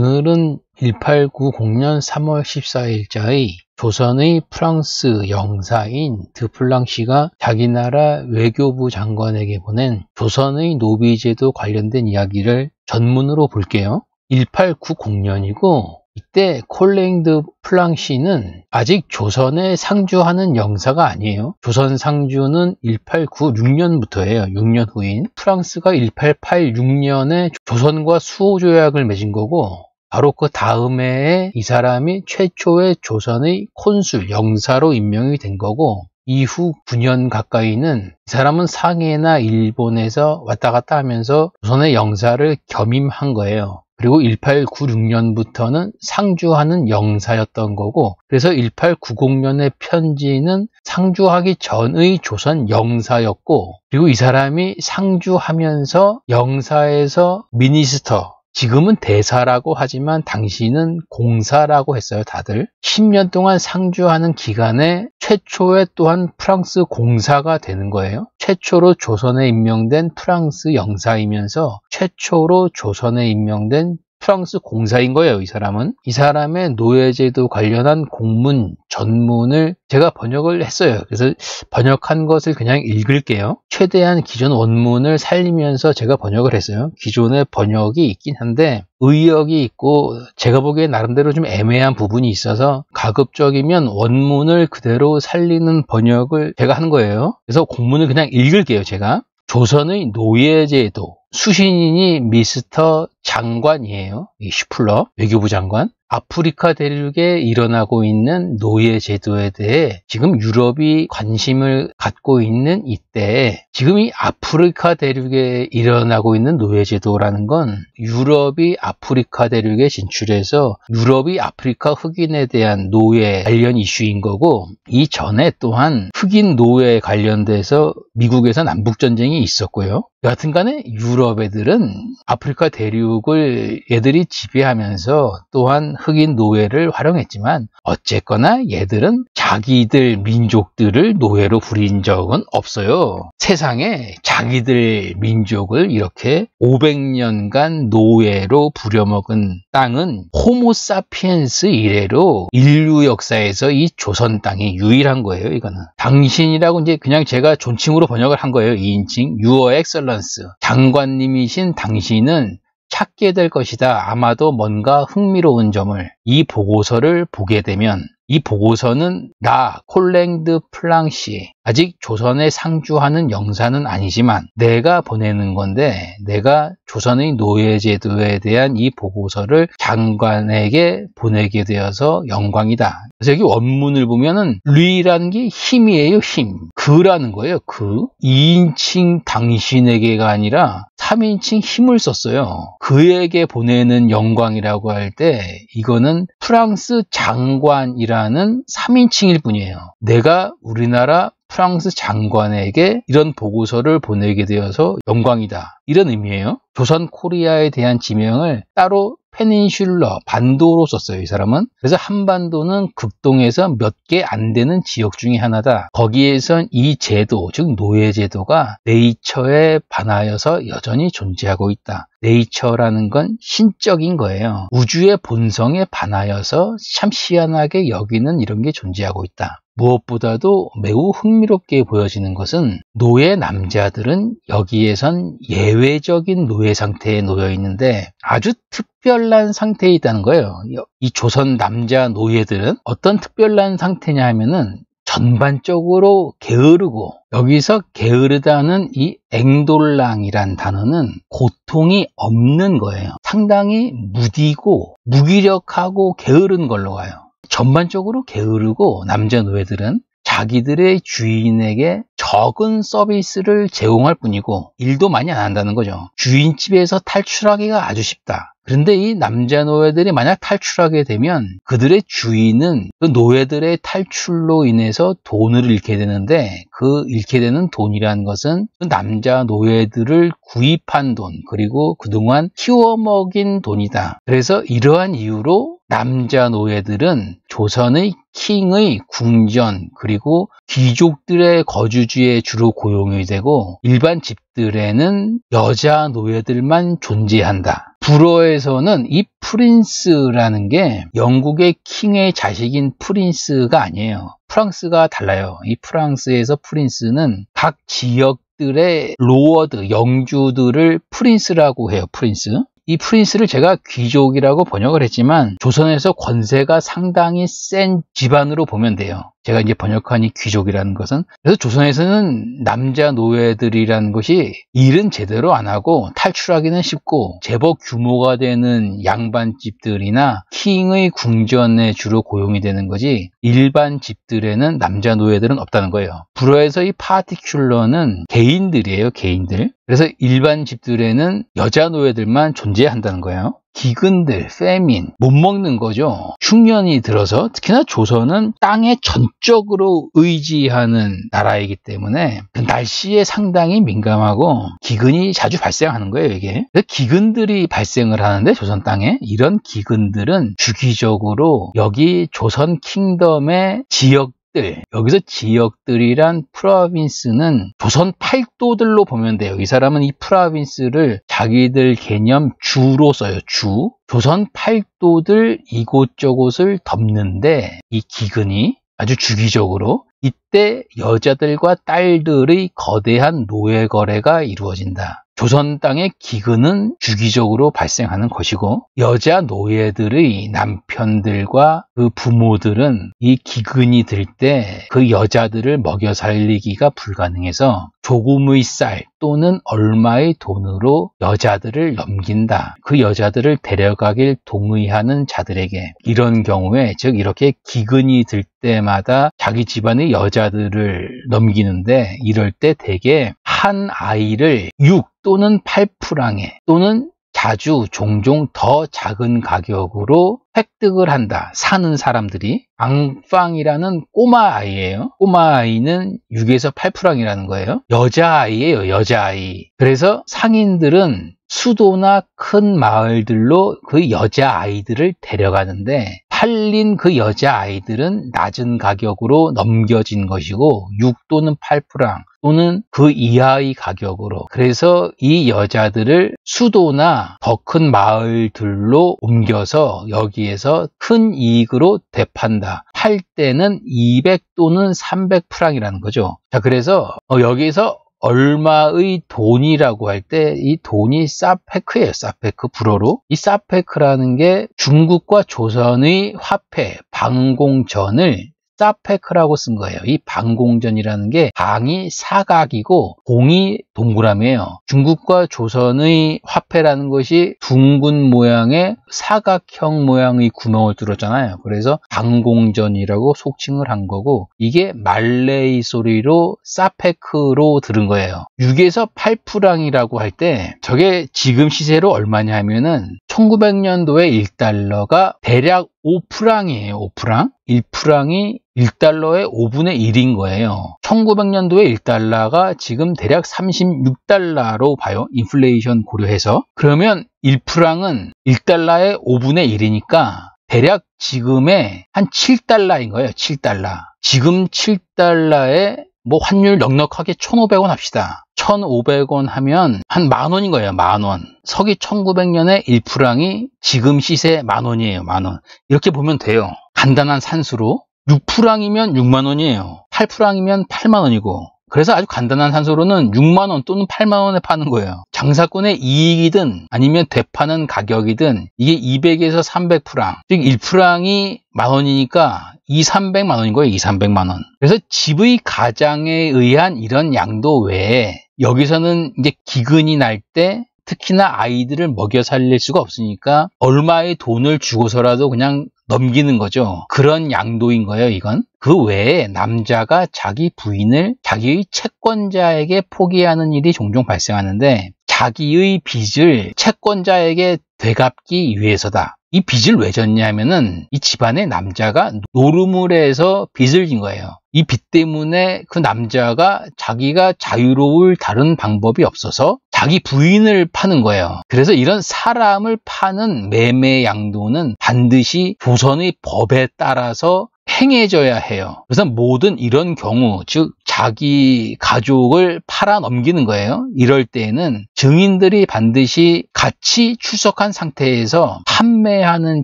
오늘은 1890년 3월 14일자의 조선의 프랑스 영사인 드플랑시가 자기 나라 외교부 장관에게 보낸 조선의 노비제도 관련된 이야기를 전문으로 볼게요. 1890년이고 이때 콜랭드 플랑시는 아직 조선에 상주하는 영사가 아니에요. 조선 상주는 1896년부터예요. 6년 후인 프랑스가 1886년에 조선과 수호 조약을 맺은 거고 바로 그 다음해에 이 사람이 최초의 조선의 콘술 영사로 임명이 된 거고 이후 9년 가까이는 이 사람은 상해나 일본에서 왔다 갔다 하면서 조선의 영사를 겸임한 거예요. 그리고 1896년부터는 상주하는 영사였던 거고 그래서 1890년의 편지는 상주하기 전의 조선 영사였고 그리고 이 사람이 상주하면서 영사에서 미니스터 지금은 대사라고 하지만 당시는 공사라고 했어요, 다들. 10년 동안 상주하는 기간에 최초의 또한 프랑스 공사가 되는 거예요. 최초로 조선에 임명된 프랑스 영사이면서 최초로 조선에 임명된 프랑스 공사인 거예요, 이 사람은. 이 사람의 노예제도 관련한 공문, 전문을 제가 번역을 했어요. 그래서 번역한 것을 그냥 읽을게요. 최대한 기존 원문을 살리면서 제가 번역을 했어요. 기존의 번역이 있긴 한데 의역이 있고 제가 보기에 나름대로 좀 애매한 부분이 있어서 가급적이면 원문을 그대로 살리는 번역을 제가 한 거예요. 그래서 공문을 그냥 읽을게요, 제가. 조선의 노예제도 수신인이 미스터 장관이에요. 이 슈플러 외교부 장관. 아프리카 대륙에 일어나고 있는 노예 제도에 대해 지금 유럽이 관심을 갖고 있는 이때 지금 이 아프리카 대륙에 일어나고 있는 노예 제도라는 건 유럽이 아프리카 대륙에 진출해서 유럽이 아프리카 흑인에 대한 노예 관련 이슈인 거고 이 전에 또한 흑인 노예 관련돼서 미국에서 남북 전쟁이 있었고요. 여하튼간에 유럽 애들은 아프리카 대륙 교육을 얘들이 지배하면서 또한 흑인 노예를 활용했지만 어쨌거나 얘들은 자기들 민족들을 노예로 부린 적은 없어요. 세상에 자기들 민족을 이렇게 500년간 노예로 부려먹은 땅은 호모사피엔스 이래로 인류 역사에서 이 조선 땅이 유일한 거예요. 이거는 당신이라고 이제 그냥 제가 존칭으로 번역을 한 거예요. 2인칭 유어 엑셀런스 장관님이신 당신은 찾게 될 것이다. 아마도 뭔가 흥미로운 점을 이 보고서를 보게 되면 이 보고서는 나 콜랭드 플랑시 아직 조선에 상주하는 영사는 아니지만 내가 보내는 건데 내가 조선의 노예제도에 대한 이 보고서를 장관에게 보내게 되어서 영광이다. 그래서 여기 원문을 보면은 루이라는 게 힘이에요, 힘. 그라는 거예요, 그. 2인칭 당신에게가 아니라 3인칭 힘을 썼어요. 그에게 보내는 영광이라고 할 때 이거는 프랑스 장관이라는 3인칭일 뿐이에요. 내가 우리나라 프랑스 장관에게 이런 보고서를 보내게 되어서 영광이다. 이런 의미예요. 조선 코리아에 대한 지명을 따로 페닌슐러 반도로 썼어요 이 사람은 그래서 한반도는 극동에서 몇 개 안 되는 지역 중에 하나다 거기에선 이 제도 즉 노예 제도가 네이처에 반하여서 여전히 존재하고 있다 네이처라는 건 신적인 거예요 우주의 본성에 반하여서 참시한하게 여기는 이런 게 존재하고 있다 무엇보다도 매우 흥미롭게 보여지는 것은 노예 남자들은 여기에선 예외적인 노예 상태에 놓여 있는데 아주 특별한 상태에 있다는 거예요. 이 조선 남자 노예들은 어떤 특별한 상태냐 하면은 전반적으로 게으르고 여기서 게으르다는 이 앵돌랑이란 단어는 고통이 없는 거예요. 상당히 무디고 무기력하고 게으른 걸로 가요. 전반적으로 게으르고 남자 노예들은 자기들의 주인에게 적은 서비스를 제공할 뿐이고 일도 많이 안 한다는 거죠. 주인집에서 탈출하기가 아주 쉽다. 그런데 이 남자 노예들이 만약 탈출하게 되면 그들의 주인은 그 노예들의 탈출로 인해서 돈을 잃게 되는데 그 잃게 되는 돈이라는 것은 그 남자 노예들을 구입한 돈 그리고 그동안 키워먹인 돈이다. 그래서 이러한 이유로 남자 노예들은 조선의 킹의 궁전 그리고 귀족들의 거주지에 주로 고용이 되고 일반 집들에는 여자 노예들만 존재한다. 불어에서는 이 프린스라는 게 영국의 킹의 자식인 프린스가 아니에요. 프랑스가 달라요. 이 프랑스에서 프린스는 각 지역들의 로어드, 영주들을 프린스라고 해요. 프린스. 이 프린스를 제가 귀족이라고 번역을 했지만 조선에서 권세가 상당히 센 집안으로 보면 돼요. 제가 이제 번역한이 귀족이라는 것은 그래서 조선에서는 남자 노예들이라는 것이 일은 제대로 안 하고 탈출하기는 쉽고 제법 규모가 되는 양반집들이나 킹의 궁전에 주로 고용이 되는 거지 일반 집들에는 남자 노예들은 없다는 거예요. 불어에서 이 파티큘러는 개인들이에요, 개인들. 그래서 일반 집들에는 여자 노예들만 존재한다는 거예요. 기근들, 페민, 못 먹는 거죠. 흉년이 들어서 특히나 조선은 땅에 전적으로 의지하는 나라이기 때문에 그 날씨에 상당히 민감하고 기근이 자주 발생하는 거예요, 이게. 기근들이 발생을 하는데 조선 땅에 이런 기근들은 주기적으로 여기 조선 킹덤의 지역 지역들 네. 여기서 지역들이란 프라빈스는 조선 팔도들로 보면 돼요. 이 사람은 이 프라빈스를 자기들 개념 주로 써요. 주 조선 팔도들 이곳저곳을 덮는데 이 기근이 아주 주기적으로 이때 여자들과 딸들의 거대한 노예 거래가 이루어진다. 조선 땅의 기근은 주기적으로 발생하는 것이고 여자 노예들의 남편들과 그 부모들은 이 기근이 들 때 그 여자들을 먹여 살리기가 불가능해서 조금의 쌀 또는 얼마의 돈으로 여자들을 넘긴다. 그 여자들을 데려가길 동의하는 자들에게 이런 경우에 즉 이렇게 기근이 들 때마다 자기 집안의 여자들을 넘기는데 이럴 때 대개 한 아이를 6 또는 8프랑에 또는 자주 종종 더 작은 가격으로 획득을 한다. 사는 사람들이 앙팡이라는 꼬마 아이예요. 꼬마 아이는 6에서 8프랑이라는 거예요. 여자 아이예요. 여자 아이. 그래서 상인들은 수도나 큰 마을들로 그 여자 아이들을 데려가는데 팔린 그 여자아이들은 낮은 가격으로 넘겨진 것이고 6 또는 8프랑 또는 그 이하의 가격으로 그래서 이 여자들을 수도나 더 큰 마을들로 옮겨서 여기에서 큰 이익으로 대판다팔 때는 200 또는 300프랑이라는 거죠 자 그래서 어, 여기서 얼마의 돈이라고 할 때 이 돈이 사페크예요. 사페크 불어로. 이 사페크라는 게 중국과 조선의 화폐, 방공전을 사페크라고 쓴 거예요. 이방공전이라는게 방이 사각이고 공이 동그라미예요. 중국과 조선의 화폐라는 것이 둥근 모양의 사각형 모양의 구멍을 뚫었잖아요. 그래서 방공전이라고 속칭을 한 거고 이게 말레이 소리로 사페크로 들은 거예요. 6에서 8프랑이라고 할 때 저게 지금 시세로 얼마냐 하면은 1900년도에 1달러가 대략 5프랑이에요. 5프랑. 1프랑이 1달러의 5분의 1인 거예요. 1900년도에 1달러가 지금 대략 36달러로 봐요. 인플레이션 고려해서. 그러면 1프랑은 1달러의 5분의 1이니까 대략 지금의 한 7달러인 거예요. 7달러. 지금 7달러의 뭐 환율 넉넉하게 1,500원 합시다. 1,500원 하면 한 만 원인 거예요. 만 원. 서기 1900년에 1프랑이 지금 시세 만 원이에요. 만 원. 이렇게 보면 돼요. 간단한 산수로 6프랑이면 6만 원이에요. 8프랑이면 8만 원이고 그래서 아주 간단한 산소로는 6만원 또는 8만원에 파는 거예요. 장사꾼의 이익이든 아니면 대파는 가격이든 이게 200에서 300프랑, 즉 1프랑이 만원이니까 2, 300만원인 거예요. 2, 300만원. 그래서 집의 가장에 의한 이런 양도 외에 여기서는 이제 기근이 날 때 특히나 아이들을 먹여 살릴 수가 없으니까 얼마의 돈을 주고서라도 그냥 넘기는 거죠. 그런 양도인 거예요, 이건. 그 외에 남자가 자기 부인을 자기의 채권자에게 포기하는 일이 종종 발생하는데 자기의 빚을 채권자에게 되갚기 위해서다. 이 빚을 왜 졌냐면은 이 집안의 남자가 노름을 해서 빚을 진 거예요. 이 빚 때문에 그 남자가 자기가 자유로울 다른 방법이 없어서 자기 부인을 파는 거예요. 그래서 이런 사람을 파는 매매 양도는 반드시 조선의 법에 따라서 행해져야 해요. 그래서 모든 이런 경우, 즉 자기 가족을 팔아 넘기는 거예요. 이럴 때에는 증인들이 반드시 같이 출석한 상태에서 판매하는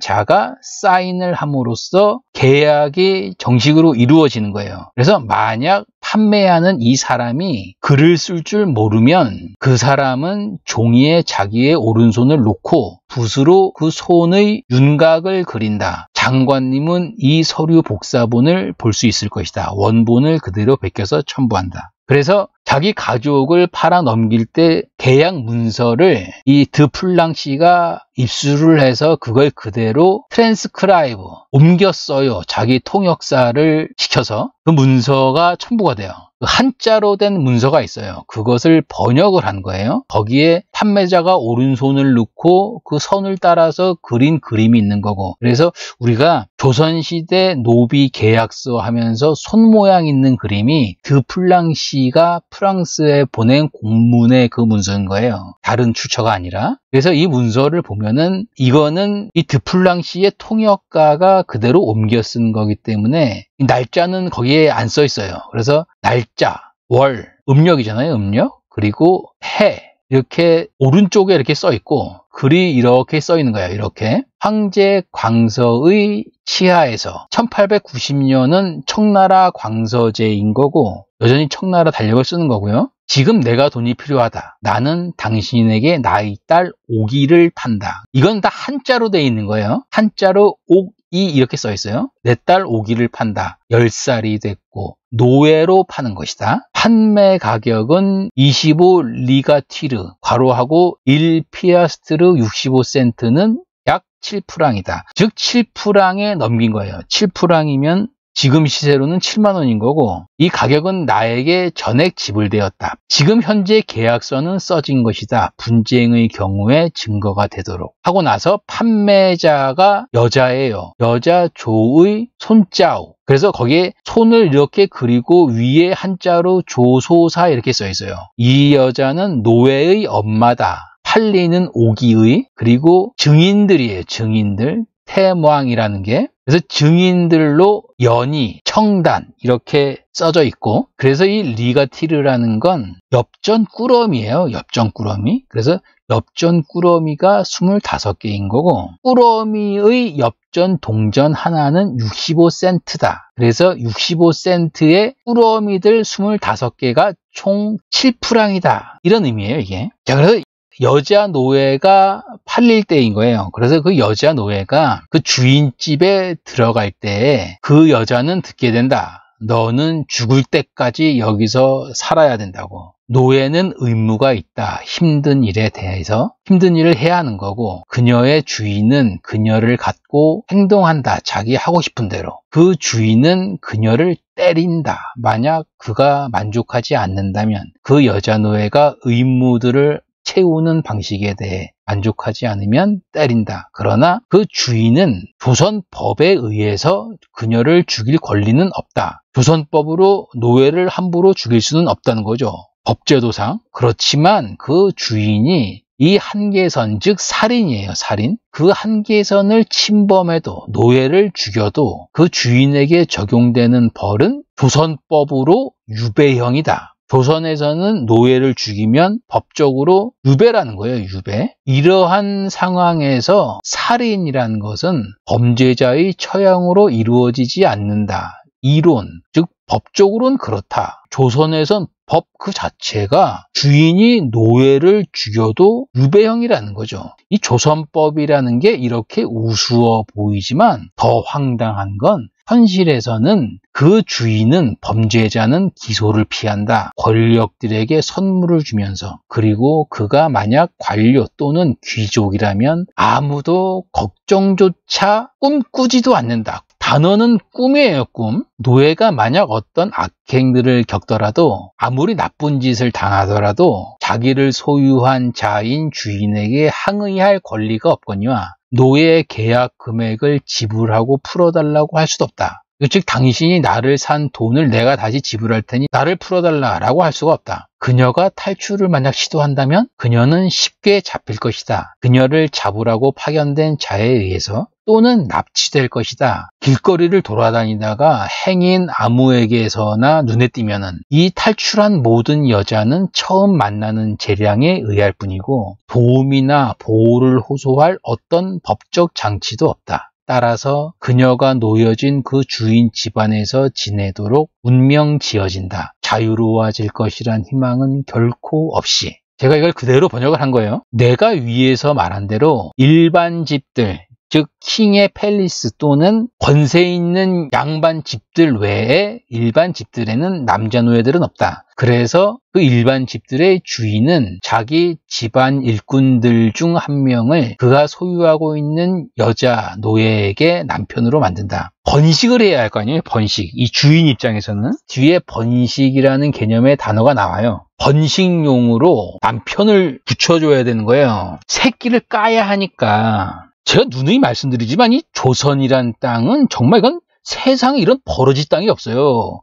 자가 사인을 함으로써 계약이 정식으로 이루어지는 거예요. 그래서 만약 판매하는 이 사람이 글을 쓸 줄 모르면 그 사람은 종이에 자기의 오른손을 놓고 붓으로 그 손의 윤곽을 그린다. 장관님은 이 서류 복사본을 볼 수 있을 것이다. 원본을 그대로 베껴서 첨부한다. 그래서 자기 가족을 팔아 넘길 때 계약 문서를 이 드플랑 씨가 입수를 해서 그걸 그대로 트랜스크라이브 옮겼어요 자기 통역사를 시켜서 그 문서가 첨부가 돼요. 그 한자로 된 문서가 있어요. 그것을 번역을 한 거예요. 거기에 판매자가 오른손을 놓고 그 선을 따라서 그린 그림이 있는 거고. 그래서 우리가 조선시대 노비 계약서 하면서 손 모양 있는 그림이 드플랑시 씨가 프랑스에 보낸 공문의 그 문서인 거예요. 다른 출처가 아니라. 그래서 이 문서를 보면은 이거는 이 드플랑 씨의 통역가가 그대로 옮겨 쓴 거기 때문에 날짜는 거기에 안 써 있어요. 그래서 날짜, 월, 음력이잖아요. 음력. 그리고 해. 이렇게 오른쪽에 이렇게 써 있고 글이 이렇게 써 있는 거예요. 이렇게 황제 광서의 치하에서 1890년은 청나라 광서제인 거고 여전히 청나라 달력을 쓰는 거고요. 지금 내가 돈이 필요하다. 나는 당신에게 나의 딸 오기를 판다. 이건 다 한자로 돼 있는 거예요. 한자로 옥이 이렇게 써 있어요. 내 딸 오기를 판다. 10살이 됐고 노예로 파는 것이다. 판매 가격은 25 리가티르 과로하고 1 피아스트르 65센트는 약 7프랑이다. 즉 7프랑에 넘긴 거예요. 7프랑이면 지금 시세로는 7만 원인 거고 이 가격은 나에게 전액 지불되었다. 지금 현재 계약서는 써진 것이다. 분쟁의 경우에 증거가 되도록 하고 나서 판매자가 여자예요. 여자 조의 손자우. 그래서 거기에 손을 이렇게 그리고 위에 한자로 조소사 이렇게 써 있어요. 이 여자는 노예의 엄마다. 팔리는 오기의 그리고 증인들이에요. 증인들 태모왕이라는게 그래서 증인들로 연이 청단 이렇게 써져 있고 그래서 이 리가티르라는 건 엽전 꾸러미예요. 엽전 꾸러미. 그래서 엽전 꾸러미가 25개인 거고 꾸러미의 엽전 동전 하나는 65센트다. 그래서 65센트의 꾸러미들 25개가 총 7프랑이다. 이런 의미예요, 이게. 자, 그래서 여자 노예가 팔릴 때인 거예요. 그래서 그 여자 노예가 그 주인집에 들어갈 때에 그 여자는 듣게 된다. 너는 죽을 때까지 여기서 살아야 된다고. 노예는 의무가 있다. 힘든 일에 대해서 힘든 일을 해야 하는 거고 그녀의 주인은 그녀를 갖고 행동한다. 자기 하고 싶은 대로. 그 주인은 그녀를 때린다. 만약 그가 만족하지 않는다면 그 여자 노예가 의무들을 채우는 방식에 대해 만족하지 않으면 때린다. 그러나 그 주인은 조선법에 의해서 그녀를 죽일 권리는 없다. 조선법으로 노예를 함부로 죽일 수는 없다는 거죠. 법제도상. 그렇지만 그 주인이 이 한계선, 즉 살인이에요, 살인. 그 한계선을 침범해도 노예를 죽여도 그 주인에게 적용되는 벌은 조선법으로 유배형이다. 조선에서는 노예를 죽이면 법적으로 유배라는 거예요, 유배. 이러한 상황에서 살인이라는 것은 범죄자의 처형으로 이루어지지 않는다. 이론, 즉 법적으로는 그렇다. 조선에선 법그 자체가 주인이 노예를 죽여도 유배형이라는 거죠. 이 조선법이라는 게 이렇게 우스워 보이지만 더 황당한 건 현실에서는 그 주인은 범죄자는 기소를 피한다. 권력들에게 선물을 주면서 그리고 그가 만약 관료 또는 귀족이라면 아무도 걱정조차 꿈꾸지도 않는다. 단어는 꿈이에요, 꿈. 노예가 만약 어떤 악행들을 겪더라도 아무리 나쁜 짓을 당하더라도 자기를 소유한 자인 주인에게 항의할 권리가 없거니와 노예 계약 금액을 지불하고 풀어달라고 할 수도 없다. 즉 당신이 나를 산 돈을 내가 다시 지불할 테니 나를 풀어달라라고 할 수가 없다. 그녀가 탈출을 만약 시도한다면 그녀는 쉽게 잡힐 것이다. 그녀를 잡으라고 파견된 자에 의해서 또는 납치될 것이다. 길거리를 돌아다니다가 행인 아무에게서나 눈에 띄면이 탈출한 모든 여자는 처음 만나는 재량에 의할 뿐이고 도움이나 보호를 호소할 어떤 법적 장치도 없다. 따라서 그녀가 놓여진 그 주인 집안에서 지내도록 운명 지어진다. 자유로워질 것이란 희망은 결코 없이. 제가 이걸 그대로 번역을 한 거예요. 내가 위에서 말한 대로 일반 집들, 즉 킹의 팰리스 또는 권세 있는 양반 집들 외에 일반 집들에는 남자 노예들은 없다. 그래서 그 일반 집들의 주인은 자기 집안 일꾼들 중 한 명을 그가 소유하고 있는 여자 노예에게 남편으로 만든다. 번식을 해야 할 거 아니에요? 번식. 이 주인 입장에서는 뒤에 번식이라는 개념의 단어가 나와요. 번식용으로 남편을 붙여줘야 되는 거예요. 새끼를 까야 하니까 제가 누누이 말씀드리지만 이 조선이란 땅은 정말 이건 세상에 이런 버러지 땅이 없어요.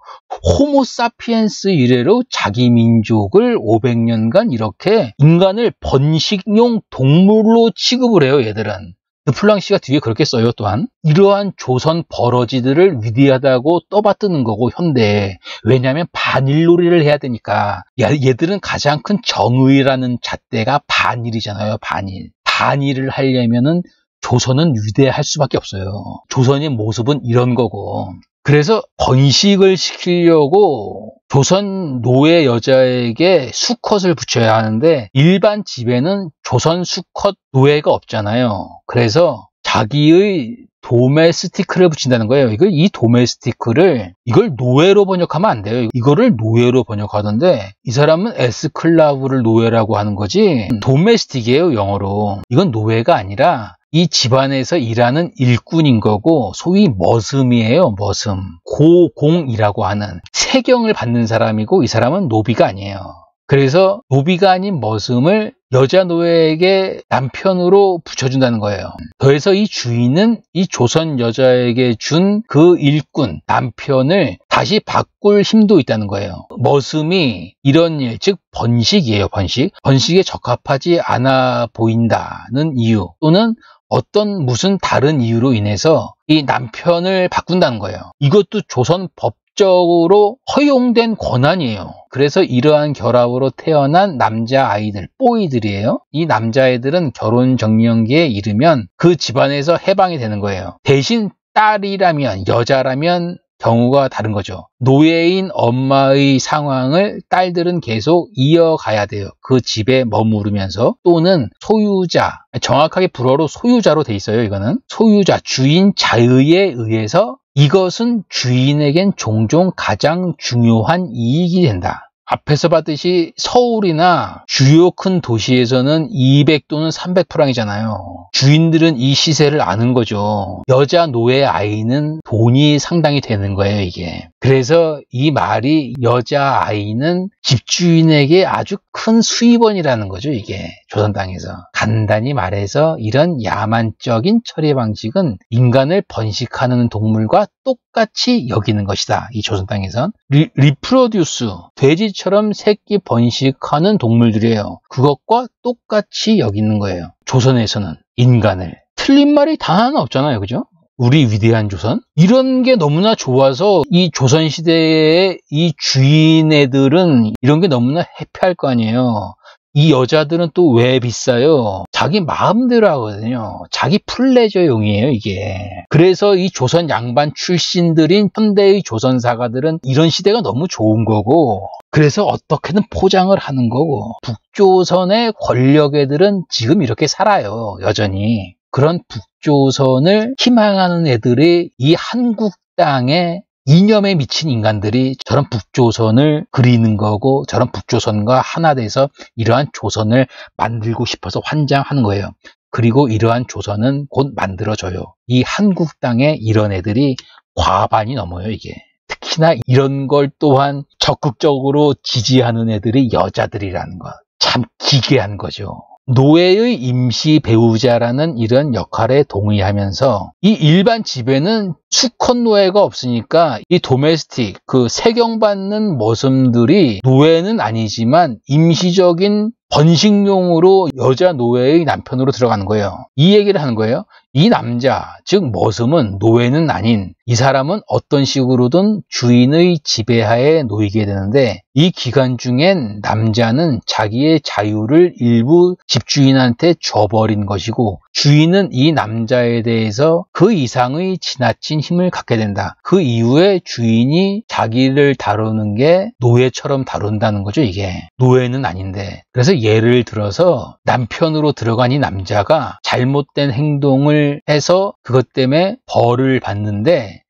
호모사피엔스 이래로 자기 민족을 500년간 이렇게 인간을 번식용 동물로 취급을 해요, 얘들은. 플랑시가 뒤에 그렇게 써요, 또한. 이러한 조선 버러지들을 위대하다고 떠받드는 거고, 현대에. 왜냐하면 반일놀이를 해야 되니까. 얘들은 가장 큰 정의라는 잣대가 반일이잖아요, 반일. 반일을 하려면은 조선은 위대할 수밖에 없어요. 조선의 모습은 이런 거고. 그래서 번식을 시키려고 조선 노예 여자에게 수컷을 붙여야 하는데 일반 집에는 조선 수컷 노예가 없잖아요. 그래서 자기의 도메스티크를 붙인다는 거예요. 이걸 이 도메스티크를 이걸 노예로 번역하면 안 돼요. 이거를 노예로 번역하던데 이 사람은 에스클라브를 노예라고 하는 거지 도메스틱이에요 영어로. 이건 노예가 아니라 이 집안에서 일하는 일꾼인 거고 소위 머슴이에요 머슴 고공이라고 하는 세경을 받는 사람이고 이 사람은 노비가 아니에요 그래서 노비가 아닌 머슴을 여자 노예에게 남편으로 붙여준다는 거예요. 더해서 이 주인은 이 조선 여자에게 준 그 일꾼, 남편을 다시 바꿀 힘도 있다는 거예요. 머슴이 이런 일, 즉 번식이에요, 번식. 번식에 적합하지 않아 보인다는 이유 또는 어떤 무슨 다른 이유로 인해서 이 남편을 바꾼다는 거예요. 이것도 조선 법 적으로 허용된 권한이에요. 그래서 이러한 결합으로 태어난 남자 아이들, 뽀이들이에요. 이 남자애들은 결혼 정년기에 이르면 그 집안에서 해방이 되는 거예요. 대신 딸이라면, 여자라면 경우가 다른 거죠. 노예인 엄마의 상황을 딸들은 계속 이어가야 돼요. 그 집에 머무르면서 또는 소유자, 정확하게 불어로 소유자로 돼 있어요. 이거는 소유자, 주인 자의에 의해서 이것은 주인에겐 종종 가장 중요한 이익이 된다. 앞에서 봤듯이 서울이나 주요 큰 도시에서는 200 또는 300프랑이잖아요. 주인들은 이 시세를 아는 거죠. 여자, 노예, 아이는 돈이 상당히 되는 거예요, 이게. 그래서 이 말이 여자아이는 집주인에게 아주 큰 수입원이라는 거죠, 이게. 조선 땅에서. 간단히 말해서 이런 야만적인 처리 방식은 인간을 번식하는 동물과 똑같이 여기는 것이다. 이 조선 땅에선. 리, 리프로듀스, 돼지처럼 새끼 번식하는 동물들이에요. 그것과 똑같이 여기는 거예요. 조선에서는 인간을. 틀린 말이 단 하나 없잖아요. 그죠? 우리 위대한 조선 이런 게 너무나 좋아서 이 조선 시대의 이 주인 애들은 이런 게 너무나 해피할 거 아니에요. 이 여자들은 또 왜 비싸요? 자기 마음대로 하거든요. 자기 플레저용이에요, 이게. 그래서 이 조선 양반 출신들인 현대의 조선 사가들은 이런 시대가 너무 좋은 거고, 그래서 어떻게든 포장을 하는 거고, 북조선의 권력애들은 지금 이렇게 살아요, 여전히. 그런 북조선을 희망하는 애들이 이 한국 땅에 이념에 미친 인간들이 저런 북조선을 그리는 거고 저런 북조선과 하나 돼서 이러한 조선을 만들고 싶어서 환장하는 거예요. 그리고 이러한 조선은 곧 만들어져요. 이 한국 땅에 이런 애들이 과반이 넘어요, 이게. 특히나 이런 걸 또한 적극적으로 지지하는 애들이 여자들이라는 것. 참 기괴한 거죠. 노예의 임시 배우자라는 이런 역할에 동의하면서 이 일반 집에는 수컷 노예가 없으니까 이 도메스틱 그 세경받는 모습들이 노예는 아니지만 임시적인 번식용으로 여자 노예의 남편으로 들어가는 거예요. 이 얘기를 하는 거예요. 이 남자, 즉 머슴은 노예는 아닌 이 사람은 어떤 식으로든 주인의 지배하에 놓이게 되는데 이 기간 중엔 남자는 자기의 자유를 일부 집주인한테 줘버린 것이고 주인은 이 남자에 대해서 그 이상의 지나친 힘을 갖게 된다. 그 이후에 주인이 자기를 다루는 게 노예처럼 다룬다는 거죠, 이게. 노예는 아닌데. 그래서 예를 들어서 남편으로 들어간 이 남자가 잘못된 행동을 해서 그것 때문에 벌을 받는데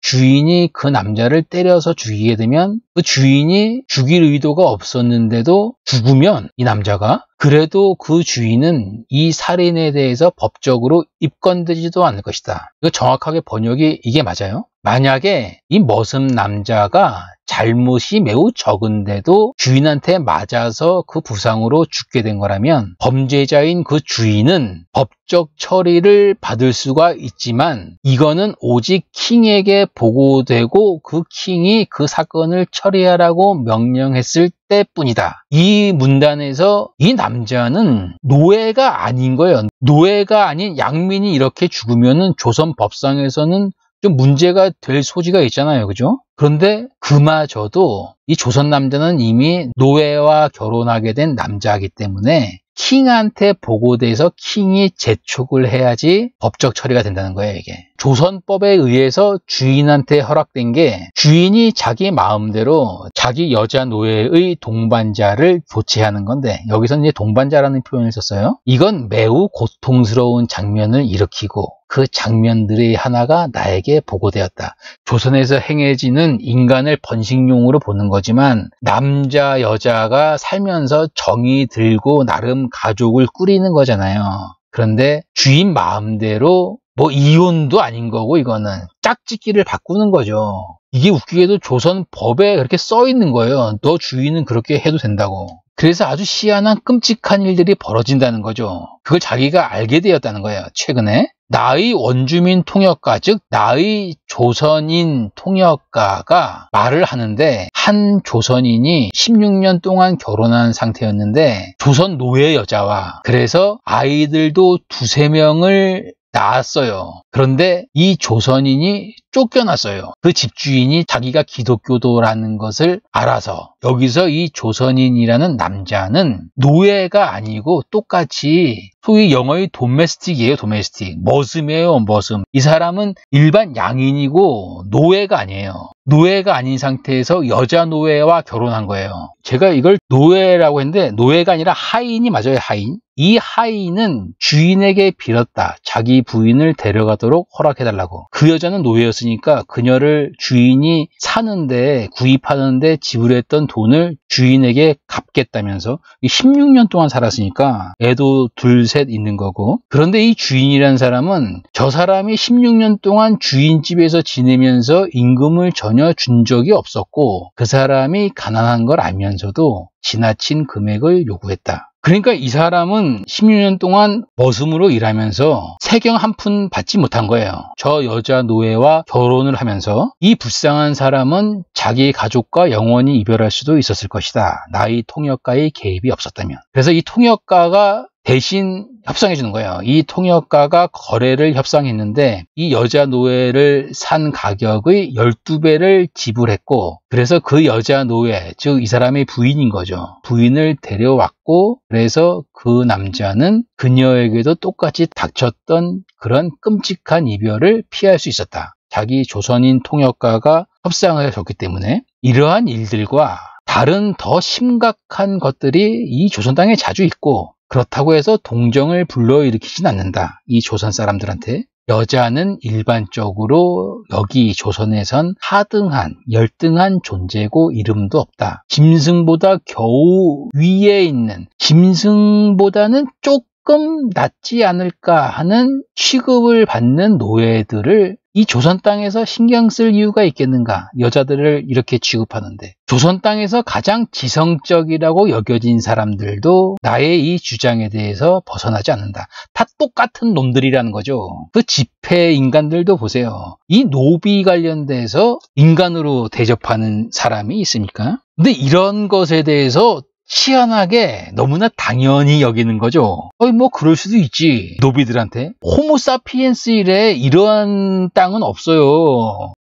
주인이 그 남자를 때려서 죽이게 되면 그 주인이 죽일 의도가 없었는데도 죽으면 이 남자가 그래도 그 주인은 이 살인에 대해서 법적으로 입건되지도 않을 것이다. 이거 정확하게 번역이 이게 맞아요? 만약에 이 머슴 남자가 잘못이 매우 적은데도 주인한테 맞아서 그 부상으로 죽게 된 거라면 범죄자인 그 주인은 법적 처리를 받을 수가 있지만 이거는 오직 킹에게 보고되고 그 킹이 그 사건을 처리하라고 명령했을 때뿐이다. 이 문단에서 이 남자는 노예가 아닌 거예요. 노예가 아닌 양민이 이렇게 죽으면 조선 법상에서는 좀 문제가 될 소지가 있잖아요. 그죠? 그런데 그마저도 이 조선 남자는 이미 노예와 결혼하게 된 남자이기 때문에 킹한테 보고돼서 킹이 재촉을 해야지 법적 처리가 된다는 거예요 이게 조선법에 의해서 주인한테 허락된 게 주인이 자기 마음대로 자기 여자 노예의 동반자를 교체하는 건데 여기서는 이제 동반자라는 표현을 썼어요 이건 매우 고통스러운 장면을 일으키고 그 장면들의 하나가 나에게 보고되었다. 조선에서 행해지는 인간을 번식용으로 보는 거지만 남자 여자가 살면서 정이 들고 나름 가족을 꾸리는 거잖아요. 그런데 주인 마음대로 뭐 이혼도 아닌 거고 이거는 짝짓기를 바꾸는 거죠. 이게 웃기게도 조선 법에 그렇게 써 있는 거예요. 너 주인은 그렇게 해도 된다고. 그래서 아주 시한한 끔찍한 일들이 벌어진다는 거죠. 그걸 자기가 알게 되었다는 거예요. 최근에 나의 원주민 통역가 즉 나의 조선인 통역가가 말을 하는데 한 조선인이 16년 동안 결혼한 상태였는데 조선 노예 여자와 그래서 아이들도 두세 명을 나았어요. 그런데 이 조선인이 쫓겨났어요. 그 집주인이 자기가 기독교도라는 것을 알아서 여기서 이 조선인이라는 남자는 노예가 아니고 똑같이 소위 영어의 도메스틱이에요. 도메스틱. 머슴이에요. 머슴. 이 사람은 일반 양인이고 노예가 아니에요. 노예가 아닌 상태에서 여자 노예와 결혼한 거예요. 제가 이걸 노예라고 했는데 노예가 아니라 하인이 맞아요. 하인. 이 하인은 주인에게 빌었다. 자기 부인을 데려가도록 허락해달라고. 그 여자는 노예였으니까 그녀를 주인이 사는데 구입하는데 지불했던 돈을 주인에게 갚겠다면서 16년 동안 살았으니까 애도 둘 셋 있는 거고 그런데 이 주인이란 사람은 저 사람이 16년 동안 주인집에서 지내면서 임금을 전혀 준 적이 없었고 그 사람이 가난한 걸 알면서도 지나친 금액을 요구했다. 그러니까 이 사람은 16년 동안 머슴으로 일하면서 세경 한 푼 받지 못한 거예요. 저 여자 노예와 결혼을 하면서 이 불쌍한 사람은 자기 가족과 영원히 이별할 수도 있었을 것이다. 나의 통역가의 개입이 없었다면. 그래서 이 통역가가 대신 협상해 주는 거예요. 이 통역가가 거래를 협상했는데 이 여자 노예를 산 가격의 12배를 지불했고 그래서 그 여자 노예, 즉 이 사람의 부인인 거죠. 부인을 데려왔고 그래서 그 남자는 그녀에게도 똑같이 닥쳤던 그런 끔찍한 이별을 피할 수 있었다. 자기 조선인 통역가가 협상을 해 줬기 때문에 이러한 일들과 다른 더 심각한 것들이 이 조선 당에 자주 있고 그렇다고 해서 동정을 불러일으키진 않는다. 이 조선 사람들한테. 여자는 일반적으로 여기 조선에선 하등한, 열등한 존재고 이름도 없다. 짐승보다 겨우 위에 있는, 짐승보다는 조금 낫지 않을까 하는 취급을 받는 노예들을 이 조선 땅에서 신경 쓸 이유가 있겠는가? 여자들을 이렇게 취급하는데. 조선 땅에서 가장 지성적이라고 여겨진 사람들도 나의 이 주장에 대해서 벗어나지 않는다. 다 똑같은 놈들이라는 거죠. 그 집회 인간들도 보세요. 이 노비 관련돼서 인간으로 대접하는 사람이 있습니까? 근데 이런 것에 대해서 희한하게 너무나 당연히 여기는 거죠. 거의 뭐 그럴 수도 있지. 노비들한테. 호모사피엔스 이래 이러한 땅은 없어요.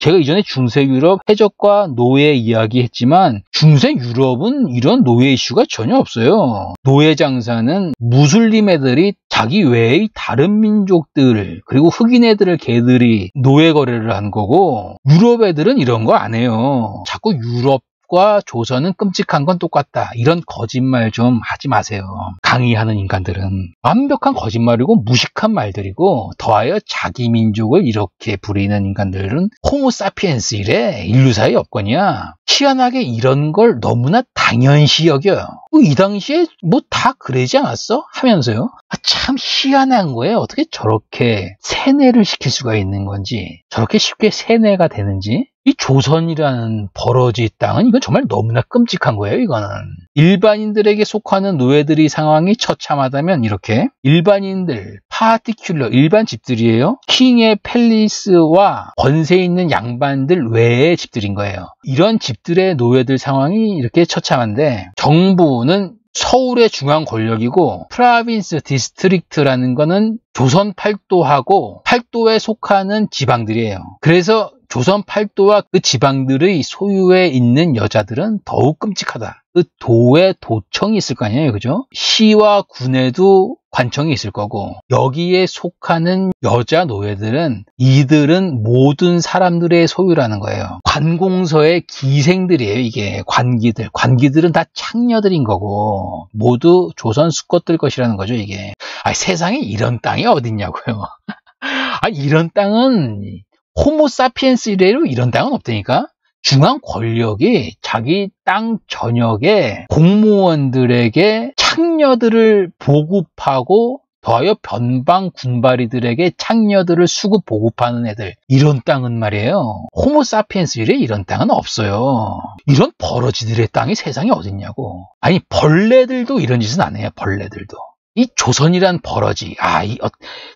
제가 이전에 중세 유럽 해적과 노예 이야기 했지만 중세 유럽은 이런 노예 이슈가 전혀 없어요. 노예 장사는 무슬림 애들이 자기 외의 다른 민족들 그리고 흑인 애들을 개들이 노예 거래를 한 거고 유럽 애들은 이런 거 안 해요. 자꾸 유럽 기업과 조선은 끔찍한 건 똑같다. 이런 거짓말 좀 하지 마세요. 강의하는 인간들은 완벽한 거짓말이고 무식한 말들이고 더하여 자기 민족을 이렇게 부리는 인간들은 호모 사피엔스 이래 인류사의 여건이야. 희한하게 이런 걸 너무나 당연시 여겨요. 어, 이 당시에 뭐 다 그러지 않았어? 하면서요. 아, 참 희한한 거예요. 어떻게 저렇게 세뇌를 시킬 수가 있는 건지, 저렇게 쉽게 세뇌가 되는지. 이 조선이라는 버러지 땅은 이건 정말 너무나 끔찍한 거예요, 이거는. 일반인들에게 속하는 노예들이 상황이 처참하다면 이렇게 일반인들, 파티큘러, 일반 집들이에요. 킹의 팰리스와 권세 있는 양반들 외의 집들인 거예요. 이런 집들의 노예들 상황이 이렇게 처참한데 정부는 서울의 중앙 권력이고 프라빈스 디스트릭트라는 거는 조선 팔도하고 팔도에 속하는 지방들이에요. 그래서 조선 팔도와 그 지방들의 소유에 있는 여자들은 더욱 끔찍하다. 그 도에 도청이 있을 거 아니에요, 그죠? 시와 군에도 관청이 있을 거고 여기에 속하는 여자 노예들은 이들은 모든 사람들의 소유라는 거예요. 관공서의 기생들이에요. 이게 관기들. 관기들은 다 창녀들인 거고 모두 조선 수컷들 것이라는 거죠. 이게 아니, 세상에 이런 땅이 어딨냐고요. 아 이런 땅은 호모사피엔스 이래로 이런 땅은 없다니까? 중앙 권력이 자기 땅 전역에 공무원들에게 창녀들을 보급하고 더하여 변방 군바리들에게 창녀들을 수급 보급하는 애들 이런 땅은 말이에요 호모사피엔스 이래 이런 땅은 없어요 이런 버러지들의 땅이 세상에 어딨냐고 아니 벌레들도 이런 짓은 안 해요 벌레들도 이 조선이란 버러지, 아, 이, 어,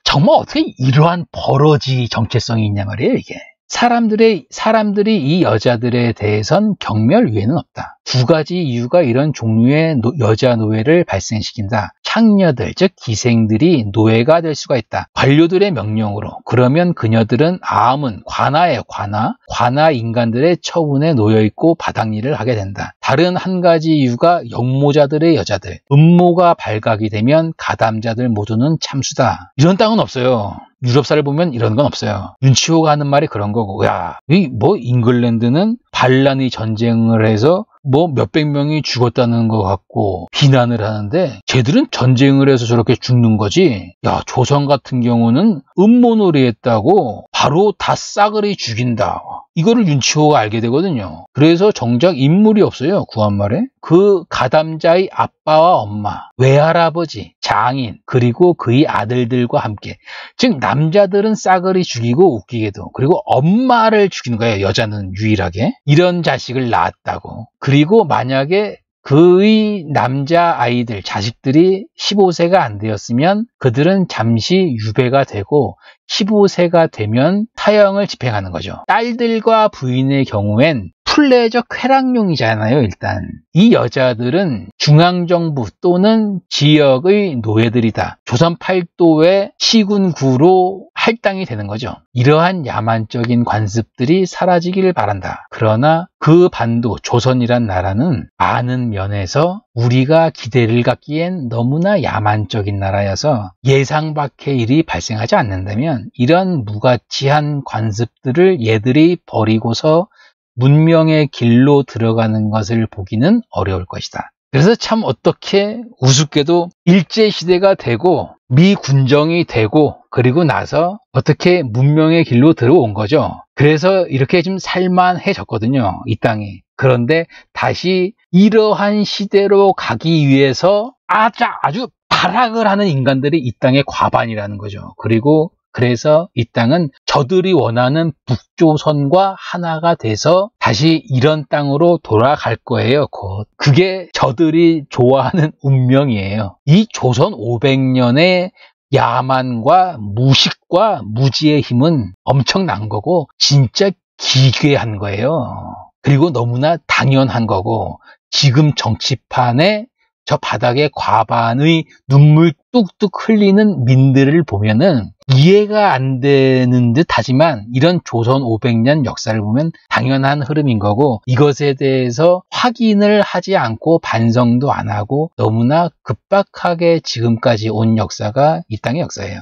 정말 어떻게 이러한 버러지 정체성이 있냐 말이에요, 이게. 사람들의 사람들이 이 여자들에 대해선 경멸 위에는 없다. 두 가지 이유가 이런 종류의 노, 여자 노예를 발생시킨다. 창녀들 즉 기생들이 노예가 될 수가 있다. 관료들의 명령으로 그러면 그녀들은 암은 관아에 관아 관아 인간들의 처분에 놓여 있고 바닥일을 하게 된다. 다른 한 가지 이유가 역모자들의 여자들 음모가 발각이 되면 가담자들 모두는 참수다. 이런 땅은 없어요. 유럽사를 보면 이런 건 없어요. 윤치호가 하는 말이 그런 거고, 야, 이 뭐 잉글랜드는 반란의 전쟁을 해서 뭐 몇백 명이 죽었다는 것 같고 비난을 하는데 쟤들은 전쟁을 해서 저렇게 죽는 거지 야 조선 같은 경우는 음모놀이 했다고 바로 다 싸그리 죽인다 이거를 윤치호가 알게 되거든요 그래서 정작 인물이 없어요 구한말에 그 가담자의 아빠와 엄마 외할아버지 장인 그리고 그의 아들들과 함께 즉 남자들은 싸그리 죽이고 웃기게도 그리고 엄마를 죽인 거예요 여자는 유일하게 이런 자식을 낳았다고 그 그리고 만약에 그의 남자 아이들, 자식들이 15세가 안 되었으면 그들은 잠시 유배가 되고 15세가 되면 타형을 집행하는 거죠. 딸들과 부인의 경우엔 플레저 쾌락용이잖아요, 일단. 이 여자들은 중앙정부 또는 지역의 노예들이다. 조선 8도의 시군구로 할당이 되는 거죠. 이러한 야만적인 관습들이 사라지기를 바란다. 그러나 그 반도 조선이란 나라는 많은 면에서 우리가 기대를 갖기엔 너무나 야만적인 나라여서 예상 밖의 일이 발생하지 않는다면 이런 무가치한 관습들을 얘들이 버리고서 문명의 길로 들어가는 것을 보기는 어려울 것이다. 그래서 참 어떻게 우습게도 일제시대가 되고 미군정이 되고 그리고 나서 어떻게 문명의 길로 들어온 거죠. 그래서 이렇게 좀 살만해졌거든요. 이 땅이. 그런데 다시 이러한 시대로 가기 위해서 아주 아주 발악을 하는 인간들이 이 땅의 과반이라는 거죠. 그리고 그래서 이 땅은 저들이 원하는 북조선과 하나가 돼서 다시 이런 땅으로 돌아갈 거예요. 곧 그게 저들이 좋아하는 운명이에요. 이 조선 500년의 야만과 무식과 무지의 힘은 엄청난 거고 진짜 기괴한 거예요. 그리고 너무나 당연한 거고 지금 정치판에 저 바닥에 과반의 눈물 뚝뚝 흘리는 민들을 보면은 이해가 안 되는 듯 하지만 이런 조선 500년 역사를 보면 당연한 흐름인 거고 이것에 대해서 확인을 하지 않고 반성도 안 하고 너무나 급박하게 지금까지 온 역사가 이 땅의 역사예요.